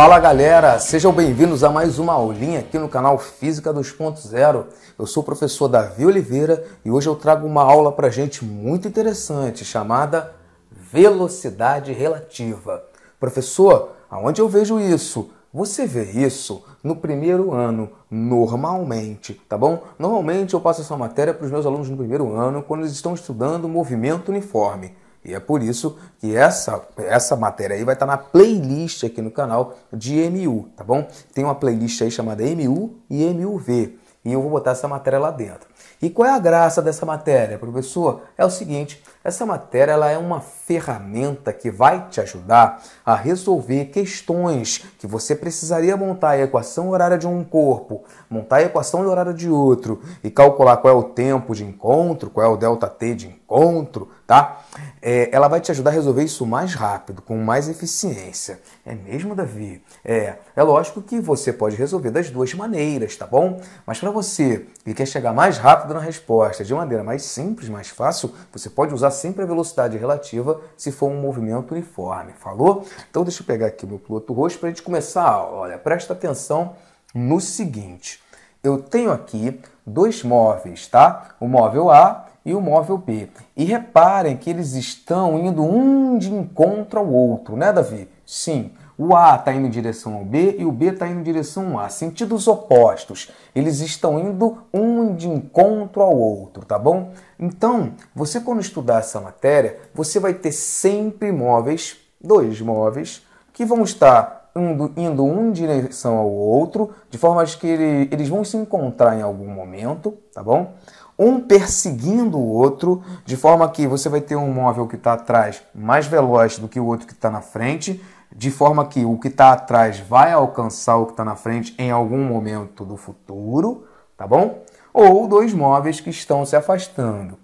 Fala galera, sejam bem-vindos a mais uma aulinha aqui no canal Física 2.0. Eu sou o professor Davi Oliveira e hoje eu trago uma aula para gente muito interessante chamada Velocidade Relativa. Professor, aonde eu vejo isso? Você vê isso no primeiro ano, normalmente, tá bom? Normalmente eu passo essa matéria para os meus alunos no primeiro ano, quando eles estão estudando movimento uniforme. E é por isso que essa, essa matéria aí vai estar tá na playlist aqui no canal de MU, tá bom? Tem uma playlist aí chamada MU e MUV. E eu vou botar essa matéria lá dentro. E qual é a graça dessa matéria, professor? É o seguinte, essa matéria ela é uma ferramenta que vai te ajudar a resolver questões que você precisaria montar a equação horária de um corpo, montar a equação horária de outro e calcular qual é o tempo de encontro, qual é o delta t de encontro, tá? É, ela vai te ajudar a resolver isso mais rápido, com mais eficiência. É mesmo, Davi? É, é lógico que você pode resolver das duas maneiras, tá bom? Mas para você que quer chegar mais rápido na resposta, de maneira mais simples, mais fácil, você pode usar sempre a velocidade relativa se for um movimento uniforme, falou? Então deixa eu pegar aqui meu piloto roxo para a gente começar a aula. Olha, presta atenção no seguinte. Eu tenho aqui dois móveis, tá? O móvel A e o móvel P. E reparem que eles estão indo um de encontro ao outro, né, Davi? Sim. O A está indo em direção ao B e o B está indo em direção ao A. Sentidos opostos. Eles estão indo um de encontro ao outro, tá bom? Então, você quando estudar essa matéria, você vai ter sempre móveis, dois móveis, que vão estar indo, indo um em direção ao outro, de forma que ele, eles vão se encontrar em algum momento, tá bom? um perseguindo o outro, de forma que você vai ter um móvel que está atrás mais veloz do que o outro que está na frente, de forma que o que está atrás vai alcançar o que está na frente em algum momento do futuro, tá bom? Ou dois móveis que estão se afastando.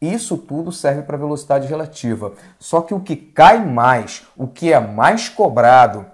Isso tudo serve para velocidade relativa. Só que o que cai mais, o que é mais cobrado,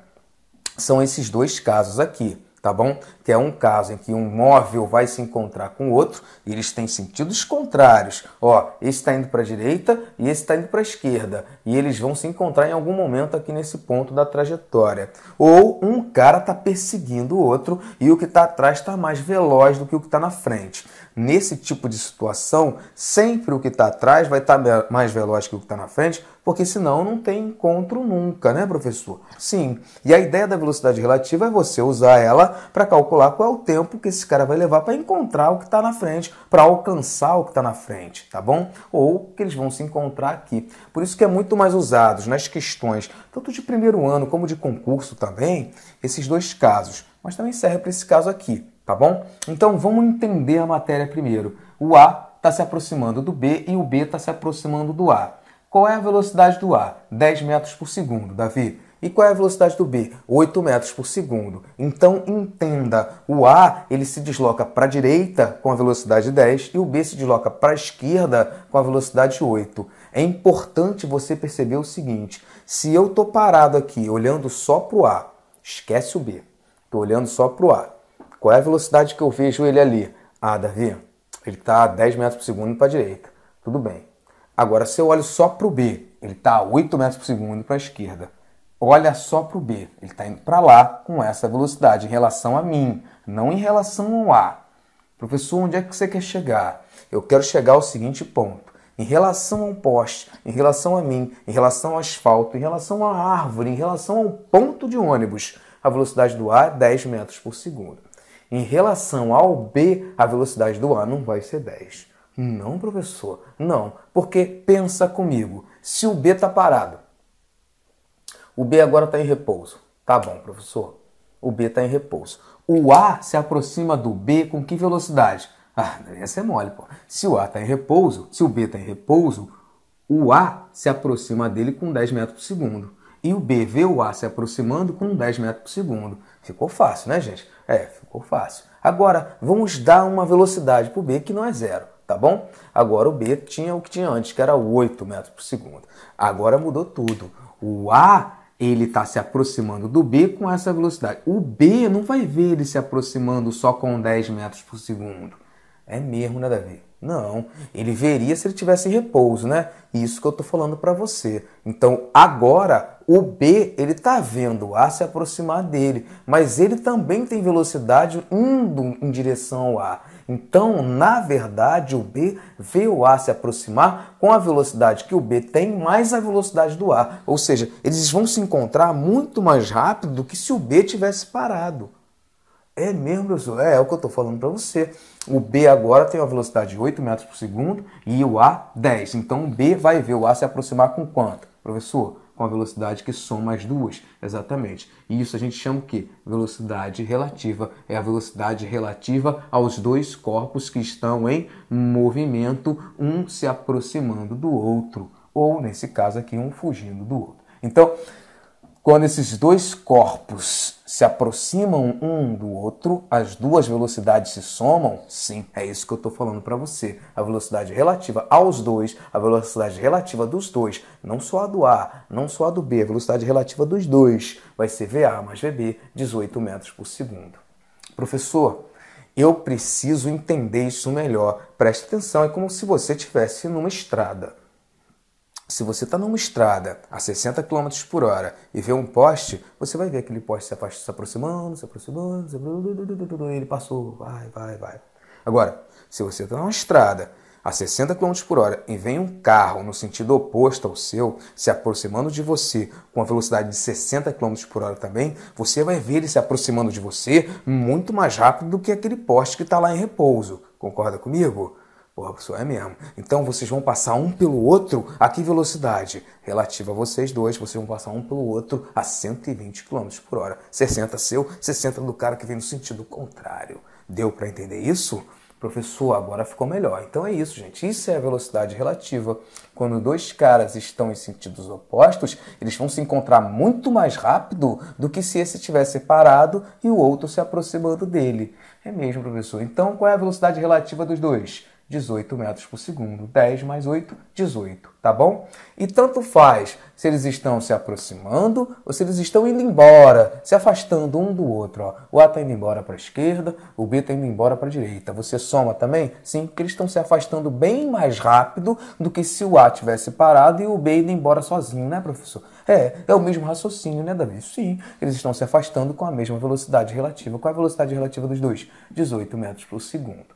são esses dois casos aqui tá bom? Que é um caso em que um móvel vai se encontrar com outro e eles têm sentidos contrários. Ó, esse está indo para a direita e esse está indo para a esquerda. E eles vão se encontrar em algum momento aqui nesse ponto da trajetória. Ou um cara está perseguindo o outro e o que está atrás está mais veloz do que o que está na frente. Nesse tipo de situação, sempre o que está atrás vai estar tá mais veloz que o que está na frente, porque senão não tem encontro nunca, né, professor? Sim. E a ideia da velocidade relativa é você usar ela para calcular qual é o tempo que esse cara vai levar para encontrar o que está na frente, para alcançar o que está na frente, tá bom? Ou que eles vão se encontrar aqui. Por isso que é muito mais usado nas questões, tanto de primeiro ano como de concurso também, esses dois casos. Mas também serve para esse caso aqui tá bom? Então vamos entender a matéria primeiro. O A está se aproximando do B e o B está se aproximando do A. Qual é a velocidade do A? 10 metros por segundo, Davi. E qual é a velocidade do B? 8 metros por segundo. Então entenda, o A ele se desloca para a direita com a velocidade 10 e o B se desloca para a esquerda com a velocidade 8. É importante você perceber o seguinte: se eu estou parado aqui olhando só para o A, esquece o B. Estou olhando só para o A. Qual é a velocidade que eu vejo ele ali? Ah, Davi, ele está a 10 metros por segundo para a direita. Tudo bem. Agora, se eu olho só para o B, ele está a 8 metros por segundo para a esquerda. Olha só para o B, ele está indo para lá com essa velocidade em relação a mim, não em relação ao A. Professor, onde é que você quer chegar? Eu quero chegar ao seguinte ponto em relação a um poste, em relação a mim, em relação ao asfalto, em relação à árvore, em relação a um ponto de ônibus. A velocidade do ar é 10 metros por segundo em relação ao B, a velocidade do A não vai ser 10. Não, professor, não. Porque pensa comigo, se o B está parado, o B agora está em repouso. Tá bom, professor. O B está em repouso. O A se aproxima do B com que velocidade? Ah, essa é mole, pô. Se o A está em repouso, se o B está em repouso, o A se aproxima dele com 10 metros por segundo. E o B vê o A se aproximando com 10 metros por segundo. Ficou fácil, né, gente? É, ficou fácil. Agora, vamos dar uma velocidade para o B que não é zero, tá bom? Agora o B tinha o que tinha antes, que era 8 metros por segundo. Agora mudou tudo. O A ele está se aproximando do B com essa velocidade. O B não vai ver ele se aproximando só com 10 metros por segundo. É mesmo, né, Davi? Não, ele veria se ele tivesse repouso, né? Isso que eu estou falando para você. Então, agora o B ele está vendo o A se aproximar dele, mas ele também tem velocidade indo em direção ao A. Então, na verdade, o B vê o A se aproximar com a velocidade que o B tem mais a velocidade do A. Ou seja, eles vão se encontrar muito mais rápido do que se o B tivesse parado. É mesmo, professor? É, é o que eu estou falando para você. O B agora tem uma velocidade de 8 metros por segundo e o A 10. Então o B vai ver o A se aproximar com quanto, professor? Com a velocidade que soma as duas, exatamente. E isso a gente chama o quê? Velocidade relativa. É a velocidade relativa aos dois corpos que estão em movimento, um se aproximando do outro, ou nesse caso aqui, um fugindo do outro. Então, quando esses dois corpos se aproximam um do outro, as duas velocidades se somam? Sim, é isso que eu estou falando para você. A velocidade relativa aos dois, a velocidade relativa dos dois, não só a do A, não só a do B, a velocidade relativa dos dois vai ser VA mais VB, 18 metros por segundo. Professor, eu preciso entender isso melhor. Preste atenção, é como se você estivesse numa estrada se você está numa estrada a 60 km por hora e vê um poste, você vai ver aquele poste se, aproximando, se aproximando, se aproximando, ele passou, vai, vai, vai. Agora, se você está numa estrada a 60 km por hora e vem um carro no sentido oposto ao seu, se aproximando de você com a velocidade de 60 km por hora também, você vai ver ele se aproximando de você muito mais rápido do que aquele poste que está lá em repouso. Concorda comigo? Porra, professor, é mesmo. Então vocês vão passar um pelo outro a que velocidade? Relativa a vocês dois, vocês vão passar um pelo outro a 120 km por hora. 60 seu, 60 do cara que vem no sentido contrário. Deu para entender isso? Professor, agora ficou melhor. Então é isso, gente. Isso é a velocidade relativa. Quando dois caras estão em sentidos opostos, eles vão se encontrar muito mais rápido do que se esse tivesse parado e o outro se aproximando dele. É mesmo, professor. Então qual é a velocidade relativa dos dois? 18 metros por segundo. 10 mais 8, 18, tá bom? E tanto faz se eles estão se aproximando ou se eles estão indo embora, se afastando um do outro. Ó. O A está indo embora para a esquerda, o B está indo embora para a direita. Você soma também? Sim, porque eles estão se afastando bem mais rápido do que se o A tivesse parado e o B indo embora sozinho, né, professor? É, é o mesmo raciocínio, né, Davi? Sim, eles estão se afastando com a mesma velocidade relativa. Qual é a velocidade relativa dos dois? 18 metros por segundo.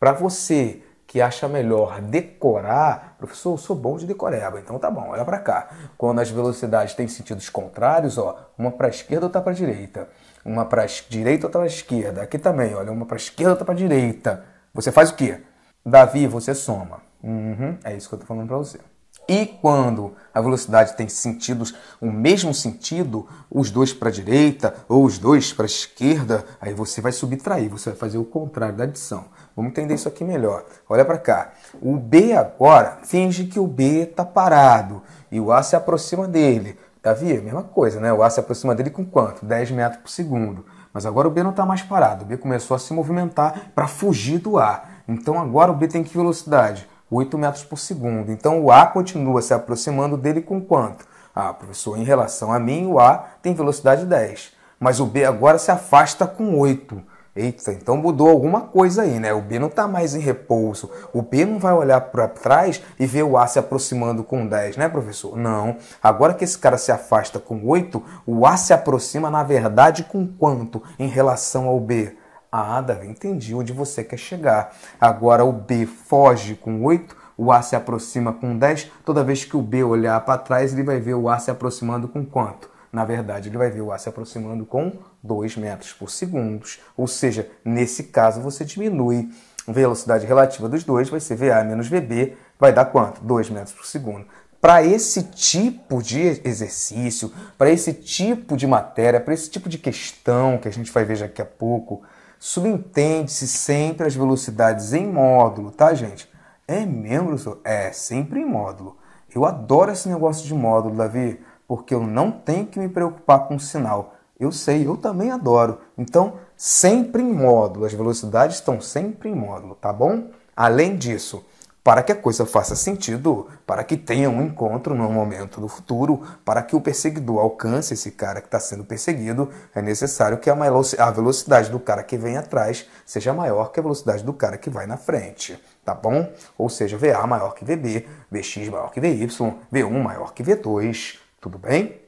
Para você que acha melhor decorar, professor, eu sou bom de decoreba, então tá bom, olha para cá. Quando as velocidades têm sentidos contrários, ó, uma para a esquerda, outra para a direita, uma para a direita, outra para a esquerda. Aqui também, olha, uma para a esquerda, outra para a direita. Você faz o quê? Davi, você soma. Uhum, é isso que eu estou falando para você. E quando a velocidade tem sentidos, o mesmo sentido, os dois para a direita ou os dois para a esquerda, aí você vai subtrair, você vai fazer o contrário da adição. Vamos entender isso aqui melhor. Olha para cá. O B agora finge que o B está parado e o A se aproxima dele. Davi, é mesma coisa, né? O A se aproxima dele com quanto? 10 metros por segundo. Mas agora o B não está mais parado. O B começou a se movimentar para fugir do A. Então agora o B tem que velocidade? 8 metros por segundo. Então o ar continua se aproximando dele com quanto? Ah, professor, em relação a mim, o A tem velocidade 10, mas o B agora se afasta com 8. Eita, então mudou alguma coisa aí, né? O B não está mais em repouso. O B não vai olhar para trás e ver o A se aproximando com 10, né, professor? Não. Agora que esse cara se afasta com 8, o A se aproxima, na verdade, com quanto em relação ao B? A, ah, Davi, entendi onde você quer chegar. Agora o B foge com 8, o A se aproxima com 10. Toda vez que o B olhar para trás, ele vai ver o A se aproximando com quanto? Na verdade, ele vai ver o A se aproximando com 2 metros por segundo. Ou seja, nesse caso, você diminui a velocidade relativa dos dois, vai ser VA menos VB, vai dar quanto? 2 metros por segundo para esse tipo de exercício, para esse tipo de matéria, para esse tipo de questão que a gente vai ver daqui a pouco, subentende-se sempre as velocidades em módulo, tá, gente? É mesmo, professor? É, sempre em módulo. Eu adoro esse negócio de módulo, Davi, porque eu não tenho que me preocupar com o sinal. Eu sei, eu também adoro. Então, sempre em módulo, as velocidades estão sempre em módulo, tá bom? Além disso, para que a coisa faça sentido, para que tenha um encontro no momento do futuro, para que o perseguidor alcance esse cara que está sendo perseguido, é necessário que a velocidade do cara que vem atrás seja maior que a velocidade do cara que vai na frente, tá bom? Ou seja, VA maior que VB, VX maior que VY, V1 maior que V2, tudo bem?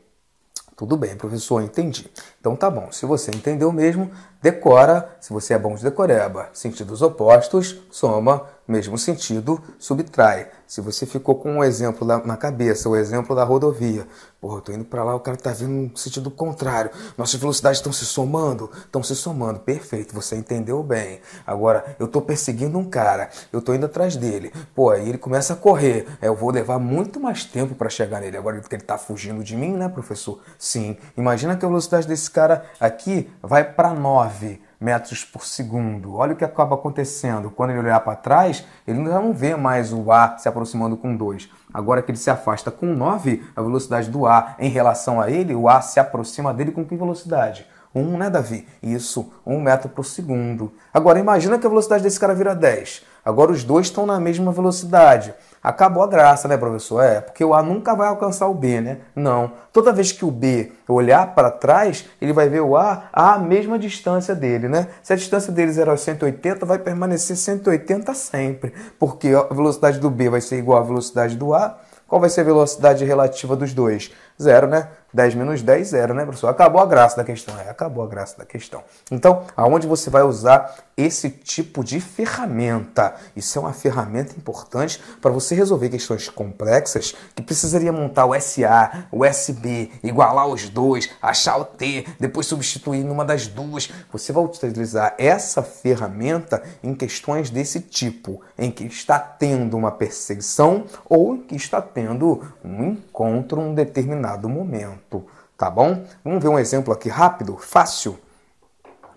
Tudo bem, professor, entendi. Então tá bom, se você entendeu mesmo, decora. Se você é bom de decoreba, sentidos opostos, soma mesmo sentido, subtrai. Se você ficou com um exemplo na cabeça, o exemplo da rodovia, porra, eu tô indo para lá, o cara tá vindo no sentido contrário, nossas velocidades estão se somando, estão se somando, perfeito, você entendeu bem. Agora, eu tô perseguindo um cara, eu tô indo atrás dele, pô, aí ele começa a correr, é, eu vou levar muito mais tempo para chegar nele, agora que ele tá fugindo de mim, né, professor? Sim, imagina que a velocidade desse cara aqui vai para 9 metros por segundo. Olha o que acaba acontecendo. Quando ele olhar para trás, ele já não vê mais o ar se aproximando com 2. Agora que ele se afasta com 9, a velocidade do ar em relação a ele, o ar se aproxima dele com que velocidade? 1, um, né, Davi? Isso, 1 um metro por segundo. Agora, imagina que a velocidade desse cara vira 10. Agora os dois estão na mesma velocidade. Acabou a graça, né, professor? É, porque o A nunca vai alcançar o B, né? Não. Toda vez que o B olhar para trás, ele vai ver o A à mesma distância dele, né? Se a distância deles era 180, vai permanecer 180 sempre, porque a velocidade do B vai ser igual à velocidade do A. Qual vai ser a velocidade relativa dos dois? Zero, né? 10 menos 10, zero, né, professor? Acabou a graça da questão. É, acabou a graça da questão. Então, aonde você vai usar esse tipo de ferramenta? Isso é uma ferramenta importante para você resolver questões complexas que precisaria montar o SA, o SB, igualar os dois, achar o T, depois substituir numa das duas. Você vai utilizar essa ferramenta em questões desse tipo, em que está tendo uma perseguição ou em que está tendo um encontro, um determinado determinado momento, tá bom? Vamos ver um exemplo aqui rápido, fácil.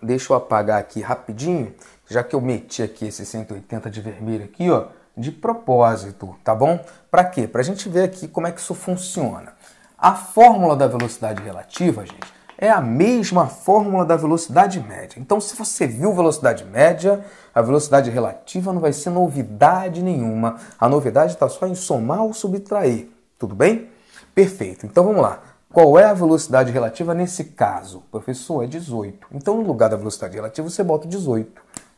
Deixa eu apagar aqui rapidinho, já que eu meti aqui esse 180 de vermelho aqui, ó, de propósito, tá bom? Para quê? Para a gente ver aqui como é que isso funciona. A fórmula da velocidade relativa, gente, é a mesma fórmula da velocidade média. Então, se você viu velocidade média, a velocidade relativa não vai ser novidade nenhuma. A novidade está só em somar ou subtrair, tudo bem? Perfeito. Então vamos lá. Qual é a velocidade relativa nesse caso? Professor, é 18. Então, no lugar da velocidade relativa, você bota 18.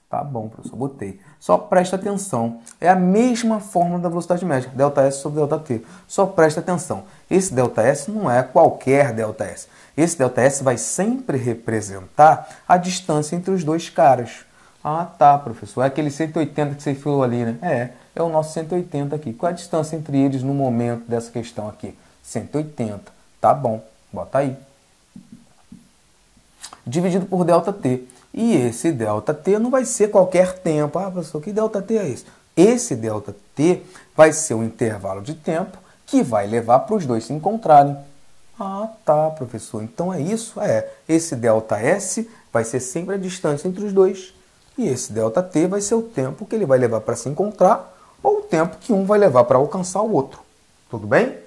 Tá bom, professor, botei. Só presta atenção. É a mesma fórmula da velocidade média, delta S sobre delta T. Só presta atenção. Esse delta S não é qualquer delta S. Esse delta S vai sempre representar a distância entre os dois caras. Ah, tá, professor. É aquele 180 que você falou ali, né? É, é o nosso 180 aqui. Qual é a distância entre eles no momento dessa questão aqui? 180. Tá bom, bota aí. Dividido por ΔT. E esse ΔT não vai ser qualquer tempo. Ah, professor, que ΔT é esse? Esse ΔT vai ser o intervalo de tempo que vai levar para os dois se encontrarem. Ah, tá, professor. Então é isso? É. Esse ΔS vai ser sempre a distância entre os dois. E esse ΔT vai ser o tempo que ele vai levar para se encontrar ou o tempo que um vai levar para alcançar o outro. Tudo bem?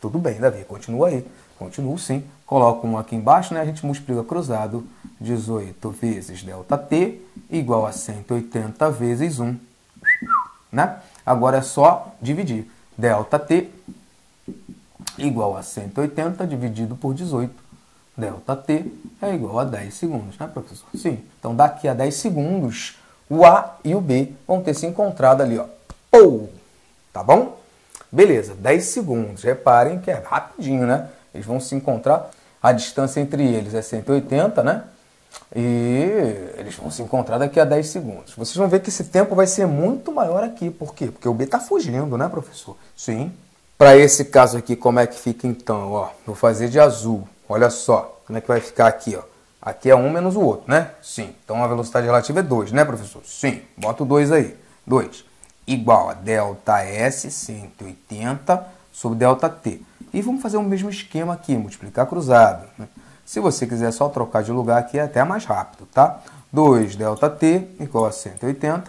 Tudo bem, Davi, continua aí. Continuo sim. Coloco um aqui embaixo, né? A gente multiplica cruzado. 18 vezes ΔT igual a 180 vezes 1. Né? Agora é só dividir. ΔT igual a 180 dividido por 18. ΔT é igual a 10 segundos, né, professor? Sim. Então, daqui a 10 segundos, o A e o B vão ter se encontrado ali, ó. Pou! Tá bom? Beleza, 10 segundos. Reparem que é rapidinho, né? Eles vão se encontrar. A distância entre eles é 180, né? E eles vão se encontrar daqui a 10 segundos. Vocês vão ver que esse tempo vai ser muito maior aqui. Por quê? Porque o B está fugindo, né, professor? Sim. Para esse caso aqui, como é que fica então? Ó, vou fazer de azul. Olha só como é que vai ficar aqui. Ó. Aqui é um menos o outro, né? Sim. Então a velocidade relativa é 2, né, professor? Sim. Bota o 2 aí. 2 igual a delta S, 180, sobre delta T. E vamos fazer o mesmo esquema aqui, multiplicar cruzado. Né? Se você quiser só trocar de lugar aqui, é até mais rápido, tá? 2 delta T igual a 180,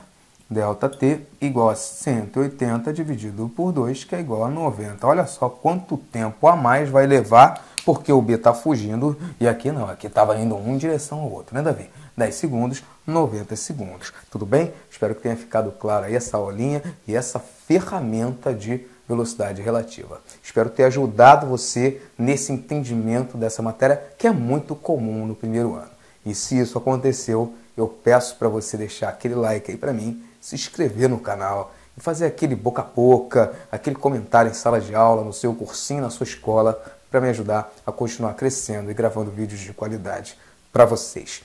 delta T igual a 180 dividido por 2, que é igual a 90. Olha só quanto tempo a mais vai levar, porque o B está fugindo, e aqui não, aqui estava indo um em direção ao outro, né, Davi? 10 segundos, 90 segundos. Tudo bem? Espero que tenha ficado clara aí essa aulinha e essa ferramenta de velocidade relativa. Espero ter ajudado você nesse entendimento dessa matéria que é muito comum no primeiro ano. E se isso aconteceu, eu peço para você deixar aquele like aí para mim, se inscrever no canal e fazer aquele boca a boca, aquele comentário em sala de aula, no seu cursinho, na sua escola, para me ajudar a continuar crescendo e gravando vídeos de qualidade para vocês.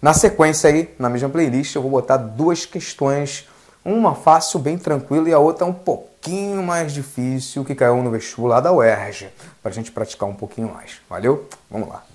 Na sequência aí, na mesma playlist, eu vou botar duas questões, uma fácil, bem tranquila, e a outra um pouquinho mais difícil, que caiu no vestibular da UERJ, para a gente praticar um pouquinho mais. Valeu? Vamos lá!